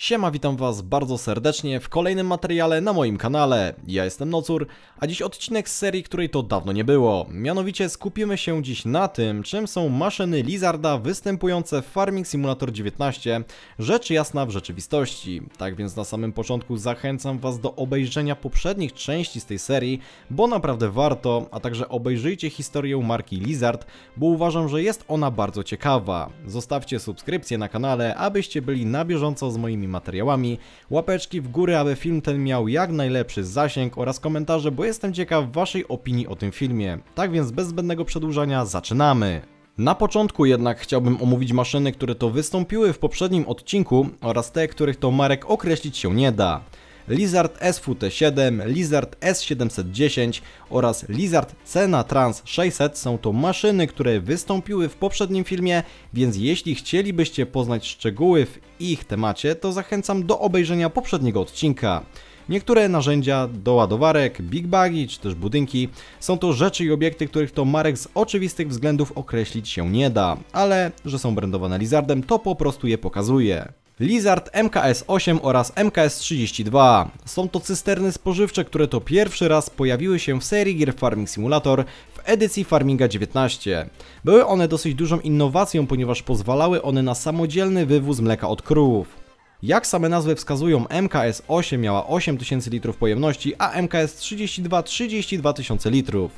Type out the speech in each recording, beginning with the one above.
Siema, witam Was bardzo serdecznie w kolejnym materiale na moim kanale. Ja jestem Nocur, a dziś odcinek z serii, której to dawno nie było. Mianowicie skupimy się dziś na tym, czym są maszyny Lizarda występujące w Farming Simulator 19, rzecz jasna w rzeczywistości. Tak więc na samym początku zachęcam Was do obejrzenia poprzednich części z tej serii, bo naprawdę warto, a także obejrzyjcie historię marki Lizard, bo uważam, że jest ona bardzo ciekawa. Zostawcie subskrypcję na kanale, abyście byli na bieżąco z moimi materiałami, łapeczki w górę, aby film ten miał jak najlepszy zasięg oraz komentarze, bo jestem ciekaw Waszej opinii o tym filmie. Tak więc bez zbędnego przedłużania zaczynamy! Na początku jednak chciałbym omówić maszyny, które to wystąpiły w poprzednim odcinku oraz te, których to marek określić się nie da. Lizard SWT7, Lizard S710 oraz Lizard Cena Trans 600 są to maszyny, które wystąpiły w poprzednim filmie, więc jeśli chcielibyście poznać szczegóły w ich temacie, to zachęcam do obejrzenia poprzedniego odcinka. Niektóre narzędzia do ładowarek, big bagi czy też budynki są to rzeczy i obiekty, których to marek z oczywistych względów określić się nie da, ale że są brandowane Lizardem to po prostu je pokazuje. Lizard MKS-8 oraz MKS-32. Są to cysterny spożywcze, które to pierwszy raz pojawiły się w serii gier Farming Simulator w edycji Farminga 19. Były one dosyć dużą innowacją, ponieważ pozwalały one na samodzielny wywóz mleka od krów. Jak same nazwy wskazują, MKS-8 miała 8000 litrów pojemności, a MKS-32 32 tysiące litrów.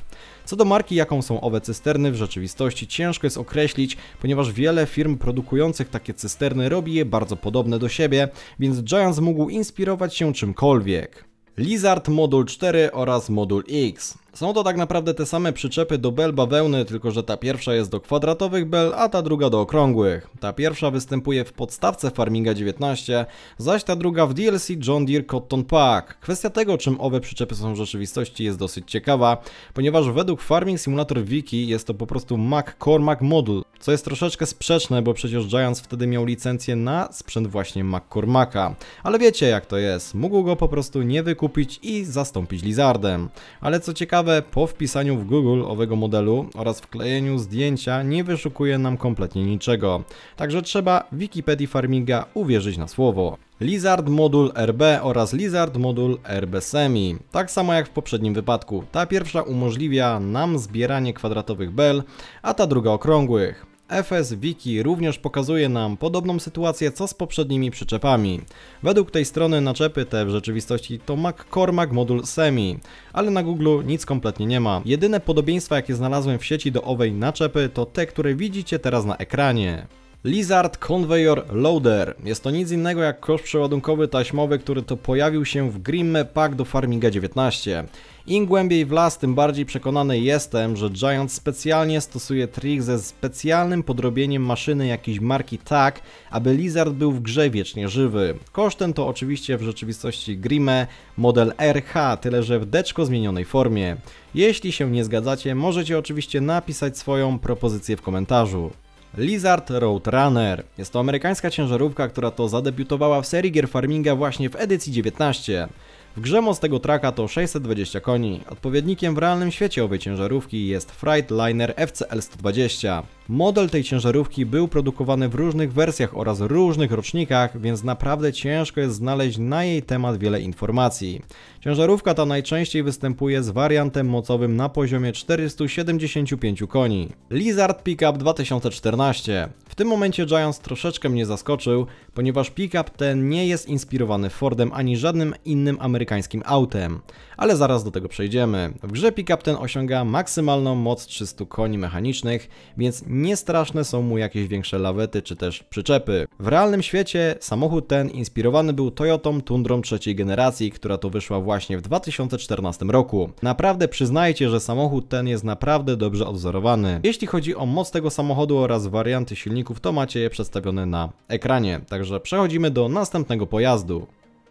Co do marki, jaką są owe cysterny, w rzeczywistości ciężko jest określić, ponieważ wiele firm produkujących takie cysterny robi je bardzo podobne do siebie, więc Giants mógł inspirować się czymkolwiek. Lizard Modul 4 oraz Modul X. Są to tak naprawdę te same przyczepy do bel bawełny, tylko że ta pierwsza jest do kwadratowych bel, a ta druga do okrągłych. Ta pierwsza występuje w podstawce Farminga 19, zaś ta druga w DLC John Deere Cotton Pack. Kwestia tego, czym owe przyczepy są w rzeczywistości jest dosyć ciekawa, ponieważ według Farming Simulator Wiki jest to po prostu Mac Cormac Modul, co jest troszeczkę sprzeczne, bo przecież Giants wtedy miał licencję na sprzęt właśnie Mac Cormaca. Ale wiecie jak to jest, mógł go po prostu nie wykupić i zastąpić Lizardem. Ale co ciekawe, ciekawe, po wpisaniu w Google owego modelu oraz wklejeniu zdjęcia nie wyszukuje nam kompletnie niczego. Także trzeba Wikipedii Farminga uwierzyć na słowo. Lizard Modul RB oraz Lizard Modul RB Semi. Tak samo jak w poprzednim wypadku, ta pierwsza umożliwia nam zbieranie kwadratowych bel, a ta druga okrągłych. FS Wiki również pokazuje nam podobną sytuację co z poprzednimi przyczepami. Według tej strony naczepy te w rzeczywistości to McCormack Modul Semi, ale na Google nic kompletnie nie ma. Jedyne podobieństwa jakie znalazłem w sieci do owej naczepy to te, które widzicie teraz na ekranie. Lizard Conveyor Loader. Jest to nic innego jak kosz przeładunkowy taśmowy, który to pojawił się w Grimme Pack do Farmiga 19. Im głębiej w las, tym bardziej przekonany jestem, że Giant specjalnie stosuje trik ze specjalnym podrobieniem maszyny jakiejś marki tak, aby Lizard był w grze wiecznie żywy. Kosztem to oczywiście w rzeczywistości Grime model RH, tyle że w deczko zmienionej formie. Jeśli się nie zgadzacie, możecie oczywiście napisać swoją propozycję w komentarzu. Lizard Roadrunner. Jest to amerykańska ciężarówka, która to zadebiutowała w serii gier farminga właśnie w edycji 19. W grze moc tego traka to 620 koni. Odpowiednikiem w realnym świecie owej ciężarówki jest Freightliner FCL 120. Model tej ciężarówki był produkowany w różnych wersjach oraz różnych rocznikach, więc naprawdę ciężko jest znaleźć na jej temat wiele informacji. Ciężarówka ta najczęściej występuje z wariantem mocowym na poziomie 475 koni. Lizard Pickup 2014. W tym momencie Giants troszeczkę mnie zaskoczył, ponieważ pickup ten nie jest inspirowany Fordem ani żadnym innym amerykańskim amerykańskim autem. Ale zaraz do tego przejdziemy. W grze pick-up ten osiąga maksymalną moc 300 koni mechanicznych, więc niestraszne są mu jakieś większe lawety czy też przyczepy. W realnym świecie samochód ten inspirowany był Toyotą Tundrą trzeciej generacji, która to wyszła właśnie w 2014 roku. Naprawdę przyznajcie, że samochód ten jest naprawdę dobrze odwzorowany. Jeśli chodzi o moc tego samochodu oraz warianty silników, to macie je przedstawione na ekranie. Także przechodzimy do następnego pojazdu.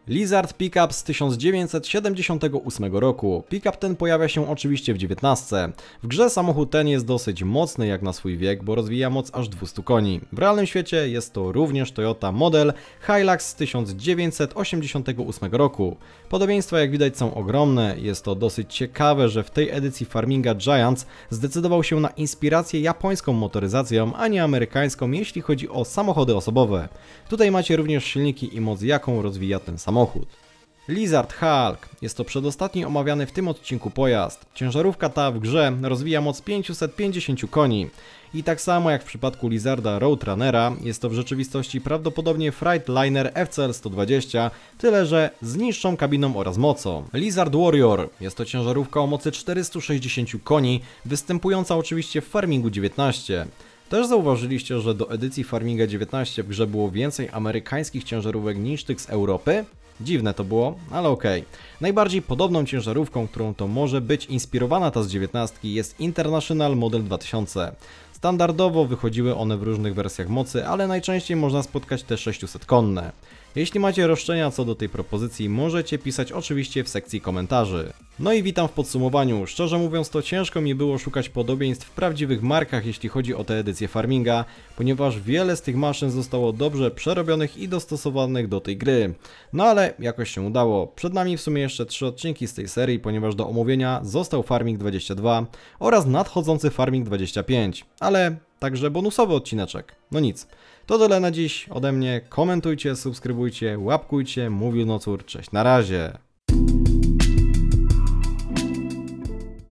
Lizard Pickup z 1978 roku. Pickup ten pojawia się oczywiście w 19. W grze samochód ten jest dosyć mocny jak na swój wiek, bo rozwija moc aż 200 koni. W realnym świecie jest to również Toyota Model Hilux z 1988 roku. Podobieństwa jak widać są ogromne. Jest to dosyć ciekawe, że w tej edycji Farminga Giants zdecydował się na inspirację japońską motoryzacją, a nie amerykańską, jeśli chodzi o samochody osobowe. Tutaj macie również silniki i moc jaką rozwija ten samochód samochód. Lizard Hulk jest to przedostatni omawiany w tym odcinku pojazd. Ciężarówka ta w grze rozwija moc 550 koni. I tak samo jak w przypadku Lizarda Roadrunnera, jest to w rzeczywistości prawdopodobnie Freightliner FCL-120, tyle że z niższą kabiną oraz mocą. Lizard Warrior jest to ciężarówka o mocy 460 koni, występująca oczywiście w Farmingu 19. Też zauważyliście, że do edycji Farminga 19 w grze było więcej amerykańskich ciężarówek niż tych z Europy? Dziwne to było, ale okej. Okay. Najbardziej podobną ciężarówką, którą to może być inspirowana ta z 19 jest International Model 2000. Standardowo wychodziły one w różnych wersjach mocy, ale najczęściej można spotkać te 600-konne. Jeśli macie roszczenia co do tej propozycji, możecie pisać oczywiście w sekcji komentarzy. No i witam w podsumowaniu. Szczerze mówiąc to ciężko mi było szukać podobieństw w prawdziwych markach jeśli chodzi o tę edycję farminga, ponieważ wiele z tych maszyn zostało dobrze przerobionych i dostosowanych do tej gry. No ale jakoś się udało. Przed nami w sumie jeszcze trzy odcinki z tej serii, ponieważ do omówienia został Farming 22 oraz nadchodzący Farming 25, ale także bonusowy odcineczek. No nic. To tyle na dziś ode mnie. Komentujcie, subskrybujcie, łapkujcie. Mówił Nocur. Cześć, na razie.